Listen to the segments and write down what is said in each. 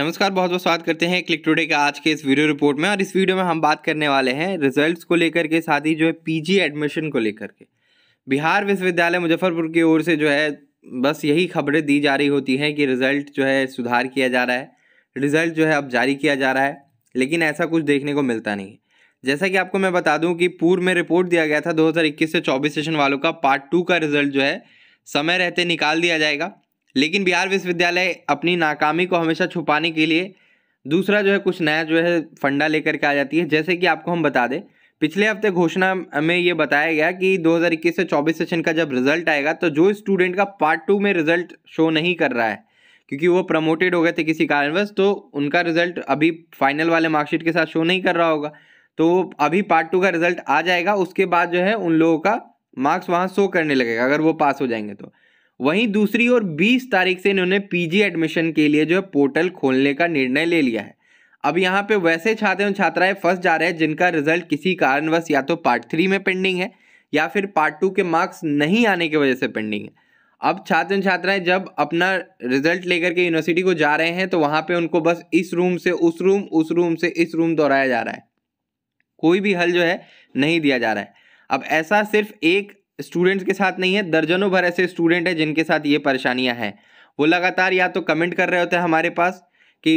नमस्कार बहुत बहुत स्वागत करते हैं क्लिक टुडे के आज के इस वीडियो रिपोर्ट में और इस वीडियो में हम बात करने वाले हैं रिजल्ट्स को लेकर के साथ ही जो है पीजी एडमिशन को लेकर के बिहार विश्वविद्यालय मुजफ्फरपुर की ओर से जो है बस यही खबरें दी जा रही होती हैं कि रिजल्ट जो है सुधार किया जा रहा है रिजल्ट जो है अब जारी किया जा रहा है लेकिन ऐसा कुछ देखने को मिलता नहीं है जैसा कि आपको मैं बता दूँ कि पूर्व में रिपोर्ट दिया गया था दो से चौबीस सेशन वालों का पार्ट टू का रिजल्ट जो है समय रहते निकाल दिया जाएगा लेकिन बिहार विश्वविद्यालय अपनी नाकामी को हमेशा छुपाने के लिए दूसरा जो है कुछ नया जो है फंडा लेकर के आ जाती है जैसे कि आपको हम बता दें पिछले हफ्ते घोषणा में ये बताया गया कि 2021 से 24 सेशन का जब रिजल्ट आएगा तो जो स्टूडेंट का पार्ट टू में रिजल्ट शो नहीं कर रहा है क्योंकि वो प्रमोटेड हो गए थे किसी कारणवश तो उनका रिजल्ट अभी फाइनल वाले मार्कशीट के साथ शो नहीं कर रहा होगा तो अभी पार्ट टू का रिजल्ट आ जाएगा उसके बाद जो है उन लोगों का मार्क्स वहाँ शो करने लगेगा अगर वो पास हो जाएंगे तो वहीं दूसरी ओर 20 तारीख से इन्होंने पीजी एडमिशन के लिए जो है पोर्टल खोलने का निर्णय ले लिया है अब यहाँ पे वैसे छात्र छात्राएं फंस जा रहे हैं जिनका रिजल्ट किसी कारणवश या तो पार्ट थ्री में पेंडिंग है या फिर पार्ट टू के मार्क्स नहीं आने की वजह से पेंडिंग है अब छात्र छात्राएं जब अपना रिजल्ट लेकर के यूनिवर्सिटी को जा रहे हैं तो वहाँ पर उनको बस इस रूम से उस रूम उस रूम से इस रूम दोहराया जा रहा है कोई भी हल जो है नहीं दिया जा रहा है अब ऐसा सिर्फ एक स्टूडेंट्स के साथ नहीं है दर्जनों भर ऐसे स्टूडेंट हैं जिनके साथ ये परेशानियां हैं वो लगातार या तो कमेंट कर रहे होते हैं हमारे पास कि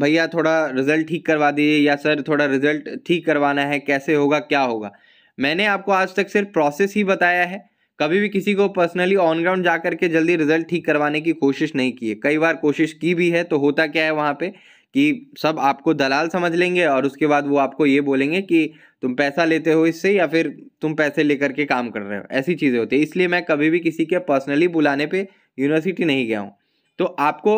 भैया थोड़ा रिजल्ट ठीक करवा दीजिए या सर थोड़ा रिजल्ट ठीक करवाना है कैसे होगा क्या होगा मैंने आपको आज तक सिर्फ प्रोसेस ही बताया है कभी भी किसी को पर्सनली ऑन ग्राउंड जा करके जल्दी रिजल्ट ठीक करवाने की कोशिश नहीं की है कई बार कोशिश की भी है तो होता क्या है वहाँ पे कि सब आपको दलाल समझ लेंगे और उसके बाद वो आपको ये बोलेंगे कि तुम पैसा लेते हो इससे या फिर तुम पैसे लेकर के काम कर रहे हो ऐसी चीज़ें होती है इसलिए मैं कभी भी किसी के पर्सनली बुलाने पे यूनिवर्सिटी नहीं गया हूँ तो आपको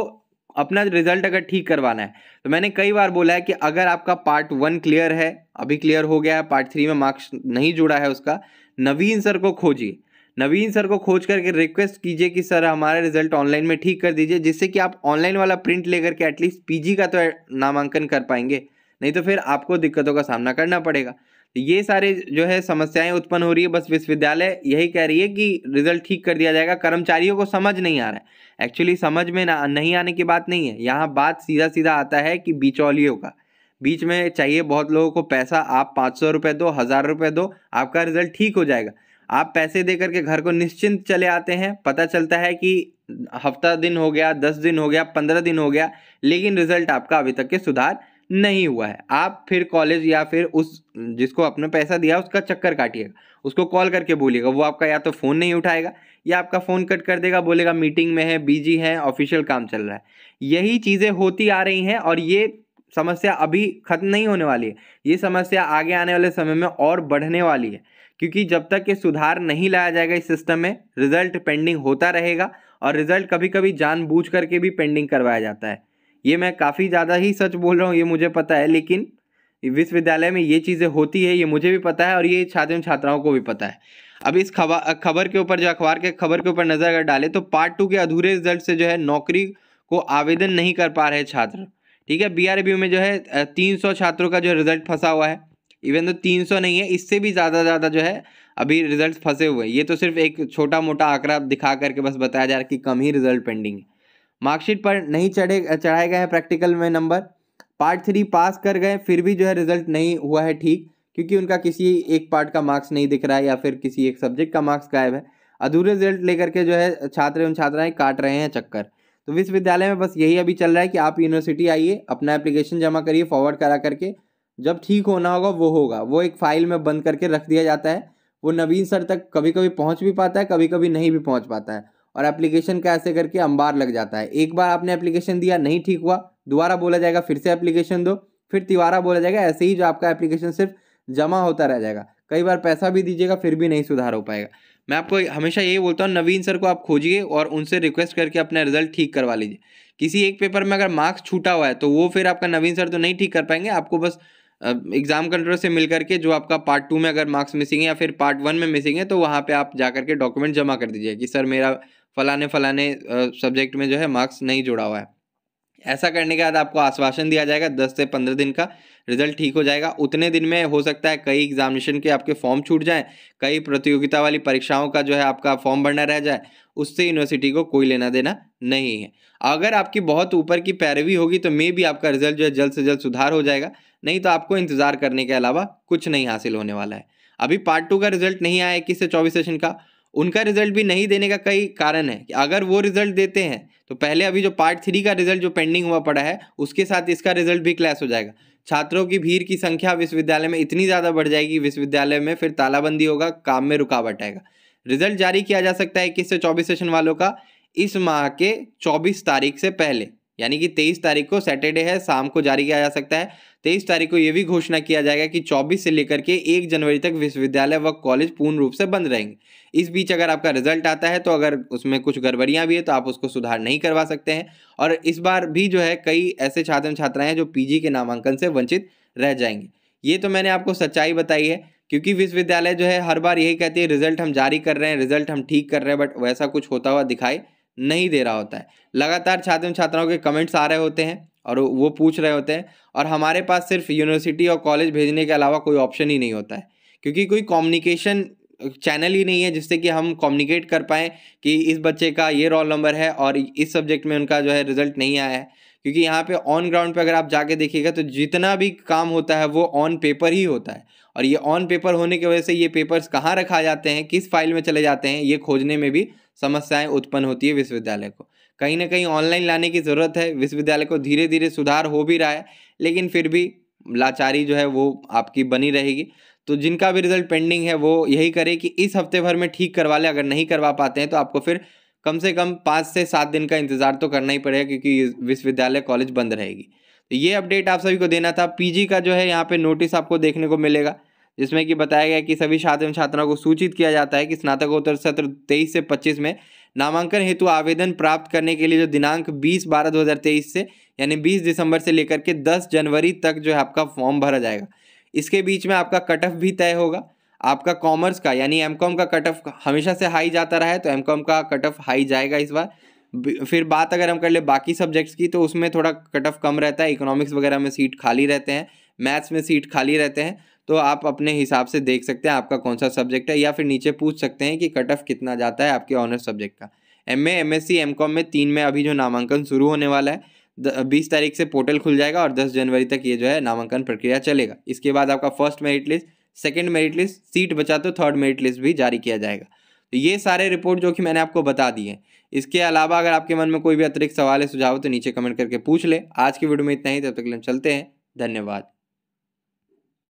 अपना रिजल्ट अगर ठीक करवाना है तो मैंने कई बार बोला है कि अगर आपका पार्ट वन क्लियर है अभी क्लियर हो गया है पार्ट थ्री में मार्क्स नहीं जुड़ा है उसका नवीन सर को खोजिए नवीन सर को खोज करके रिक्वेस्ट कीजिए कि सर हमारा रिजल्ट ऑनलाइन में ठीक कर दीजिए जिससे कि आप ऑनलाइन वाला प्रिंट लेकर के एटलीस्ट पीजी का तो नामांकन कर पाएंगे नहीं तो फिर आपको दिक्कतों का सामना करना पड़ेगा तो ये सारे जो है समस्याएं उत्पन्न हो रही है बस विश्वविद्यालय यही कह रही है कि रिजल्ट ठीक कर दिया जाएगा कर्मचारियों को समझ नहीं आ रहा है एक्चुअली समझ में ना नहीं आने की बात नहीं है यहाँ बात सीधा सीधा आता है कि बिचौलियों का बीच में चाहिए बहुत लोगों को पैसा आप पाँच सौ रुपये दो हज़ार रुपये दो आपका रिजल्ट ठीक हो जाएगा आप पैसे दे करके घर को निश्चिंत चले आते हैं पता चलता है कि हफ्ता दिन हो गया दस दिन हो गया पंद्रह दिन हो गया लेकिन रिजल्ट आपका अभी तक के सुधार नहीं हुआ है आप फिर कॉलेज या फिर उस जिसको आपने पैसा दिया उसका चक्कर काटिएगा उसको कॉल करके बोलिएगा वो आपका या तो फ़ोन नहीं उठाएगा या आपका फ़ोन कट कर देगा बोलेगा मीटिंग में है बिजी है ऑफिशियल काम चल रहा है यही चीज़ें होती आ रही हैं और ये समस्या अभी खत्म नहीं होने वाली है ये समस्या आगे आने वाले समय में और बढ़ने वाली है क्योंकि जब तक ये सुधार नहीं लाया जाएगा इस सिस्टम में रिजल्ट पेंडिंग होता रहेगा और रिजल्ट कभी कभी जानबूझ करके भी पेंडिंग करवाया जाता है ये मैं काफ़ी ज़्यादा ही सच बोल रहा हूँ ये मुझे पता है लेकिन विश्वविद्यालय में ये चीज़ें होती है ये मुझे भी पता है और ये छात्र छात्राओं को भी पता है अब इस खबर खबर के ऊपर जो अखबार के खबर के ऊपर नज़र अगर डालें तो पार्ट टू के अधूरे रिजल्ट से जो है नौकरी को आवेदन नहीं कर पा रहे छात्र ठीक है बी में जो है तीन सौ छात्रों का जो रिजल्ट फंसा हुआ है इवन तो तीन सौ नहीं है इससे भी ज़्यादा ज़्यादा जो है अभी रिजल्ट फंसे हुए हैं ये तो सिर्फ एक छोटा मोटा आंकड़ा दिखा करके बस बताया जा रहा है कि कम ही रिजल्ट पेंडिंग है मार्कशीट पर नहीं चढ़े चढ़ाए गए हैं प्रैक्टिकल में नंबर पार्ट थ्री पास कर गए फिर भी जो है रिजल्ट नहीं हुआ है ठीक क्योंकि उनका किसी एक पार्ट का मार्क्स नहीं दिख रहा है या फिर किसी एक सब्जेक्ट का मार्क्स गायब है अधूरे रिजल्ट लेकर के जो है छात्र एवं छात्राएं काट रहे हैं चक्कर तो विश्वविद्यालय में बस यही अभी चल रहा है कि आप यूनिवर्सिटी आइए अपना एप्लीकेशन जमा करिए फॉरवर्ड करा करके जब ठीक होना होगा वो होगा वो एक फ़ाइल में बंद करके रख दिया जाता है वो नवीन सर तक कभी कभी पहुंच भी पाता है कभी कभी नहीं भी पहुंच पाता है और एप्लीकेशन का ऐसे करके अंबार लग जाता है एक बार आपने एप्लीकेशन दिया नहीं ठीक हुआ दोबारा बोला जाएगा फिर से एप्लीकेशन दो फिर तिवारा बोला जाएगा ऐसे ही जो आपका एप्लीकेशन सिर्फ जमा होता रह जाएगा कई बार पैसा भी दीजिएगा फिर भी नहीं सुधार हो पाएगा मैं आपको हमेशा यही बोलता हूँ नवीन सर को आप खोजिए और उनसे रिक्वेस्ट करके अपना रिजल्ट ठीक करवा लीजिए किसी एक पेपर में अगर मार्क्स छूटा हुआ है तो वो फिर आपका नवीन सर तो नहीं ठीक कर पाएंगे आपको बस एग्ज़ाम कंट्रोल से मिल करके जो आपका पार्ट टू में अगर मार्क्स मिसिंग है या फिर पार्ट वन में मिसिंग है तो वहाँ पे आप जा करके डॉक्यूमेंट जमा कर दीजिए कि सर मेरा फलाने फलाने सब्जेक्ट में जो है मार्क्स नहीं जुड़ा हुआ है ऐसा करने के बाद आपको आश्वासन दिया जाएगा दस से पंद्रह दिन का रिजल्ट ठीक हो जाएगा उतने दिन में हो सकता है कई एग्जामिनेशन के आपके फॉर्म छूट जाएँ कई प्रतियोगिता वाली परीक्षाओं का जो है आपका फॉर्म भरना रह जाए उससे यूनिवर्सिटी को कोई लेना देना नहीं है अगर आपकी बहुत ऊपर की पैरवी होगी तो मे भी आपका रिजल्ट जो है जल्द से जल्द सुधार हो जाएगा नहीं तो आपको इंतज़ार करने के अलावा कुछ नहीं हासिल होने वाला है अभी पार्ट टू का रिजल्ट नहीं आया इक्कीस से चौबीस सेशन का उनका रिजल्ट भी नहीं देने का कई कारण है कि अगर वो रिजल्ट देते हैं तो पहले अभी जो पार्ट थ्री का रिजल्ट जो पेंडिंग हुआ पड़ा है उसके साथ इसका रिजल्ट भी क्लैश हो जाएगा छात्रों की भीड़ की संख्या विश्वविद्यालय में इतनी ज़्यादा बढ़ जाएगी विश्वविद्यालय में फिर तालाबंदी होगा काम में रुकावट आएगा रिजल्ट जारी किया जा सकता है इक्कीस से चौबीस सेशन वालों का इस माह के चौबीस तारीख से पहले यानी कि तेईस तारीख को सैटरडे है शाम को जारी किया जा सकता है तेईस तारीख को यह भी घोषणा किया जाएगा कि चौबीस से लेकर के एक जनवरी तक विश्वविद्यालय व कॉलेज पूर्ण रूप से बंद रहेंगे इस बीच अगर आपका रिजल्ट आता है तो अगर उसमें कुछ गड़बड़ियाँ भी है तो आप उसको सुधार नहीं करवा सकते हैं और इस बार भी जो है कई ऐसे छात्र छात्राएं हैं जो पी के नामांकन से वंचित रह जाएंगे ये तो मैंने आपको सच्चाई बताई है क्योंकि विश्वविद्यालय जो है हर बार यही कहती है रिजल्ट हम जारी कर रहे हैं रिजल्ट हम ठीक कर रहे हैं बट वैसा कुछ होता हुआ दिखाई नहीं दे रहा होता है लगातार छात्र छात्राओं के कमेंट्स आ रहे होते हैं और वो पूछ रहे होते हैं और हमारे पास सिर्फ यूनिवर्सिटी और कॉलेज भेजने के अलावा कोई ऑप्शन ही नहीं होता है क्योंकि कोई कम्युनिकेशन चैनल ही नहीं है जिससे कि हम कम्युनिकेट कर पाएँ कि इस बच्चे का ये रोल नंबर है और इस सब्जेक्ट में उनका जो है रिजल्ट नहीं आया है क्योंकि यहाँ पे ऑन ग्राउंड पे अगर आप जाके देखिएगा तो जितना भी काम होता है वो ऑन पेपर ही होता है और ये ऑन पेपर होने की वजह से ये पेपर्स कहाँ रखा जाते हैं किस फाइल में चले जाते हैं ये खोजने में भी समस्याएं उत्पन्न होती है विश्वविद्यालय को कहीं ना कहीं ऑनलाइन लाने की ज़रूरत है विश्वविद्यालय को धीरे धीरे सुधार हो भी रहा है लेकिन फिर भी लाचारी जो है वो आपकी बनी रहेगी तो जिनका भी रिजल्ट पेंडिंग है वो यही करे कि इस हफ्ते भर में ठीक करवा लें अगर नहीं करवा पाते हैं तो आपको फिर कम से कम पाँच से सात दिन का इंतज़ार तो करना ही पड़ेगा क्योंकि विश्वविद्यालय कॉलेज बंद रहेगी तो ये अपडेट आप सभी को देना था पीजी का जो है यहाँ पे नोटिस आपको देखने को मिलेगा जिसमें कि बताया गया कि सभी छात्र एवं छात्राओं को सूचित किया जाता है कि स्नातकोत्तर सत्र तेईस से पच्चीस में नामांकन हेतु आवेदन प्राप्त करने के लिए जो दिनांक बीस बारह दो हज़ार तेईस से यानी बीस दिसंबर से लेकर के दस जनवरी तक जो है आपका फॉर्म भरा जाएगा इसके बीच में आपका कट ऑफ भी तय होगा आपका कॉमर्स का यानी एम का कट ऑफ हमेशा से हाई जाता रहा है तो एम का कट ऑफ हाई जाएगा इस बार फिर बात अगर हम कर ले बाकी सब्जेक्ट्स की तो उसमें थोड़ा कट ऑफ कम रहता है इकोनॉमिक्स वगैरह में सीट खाली रहते हैं मैथ्स में सीट खाली रहते हैं तो आप अपने हिसाब से देख सकते हैं आपका कौन सा सब्जेक्ट है या फिर नीचे पूछ सकते हैं कि कट ऑफ कितना जाता है आपके ऑनर्स सब्जेक्ट का M A M S C M com में तीन में अभी जो नामांकन शुरू होने वाला है बीस तारीख से पोर्टल खुल जाएगा और दस जनवरी तक ये जो है नामांकन प्रक्रिया चलेगा इसके बाद आपका first merit list second merit list seat बचा तो थर्ड मेरिट लिस्ट भी जारी किया जाएगा तो ये सारे रिपोर्ट जो कि मैंने आपको बता दिए हैं इसके अलावा अगर आपके मन में कोई भी अतिरिक्त सवाल है सुझाव तो नीचे कमेंट करके पूछ ले आज की वीडियो में इतना ही तब तक चलते हैं धन्यवाद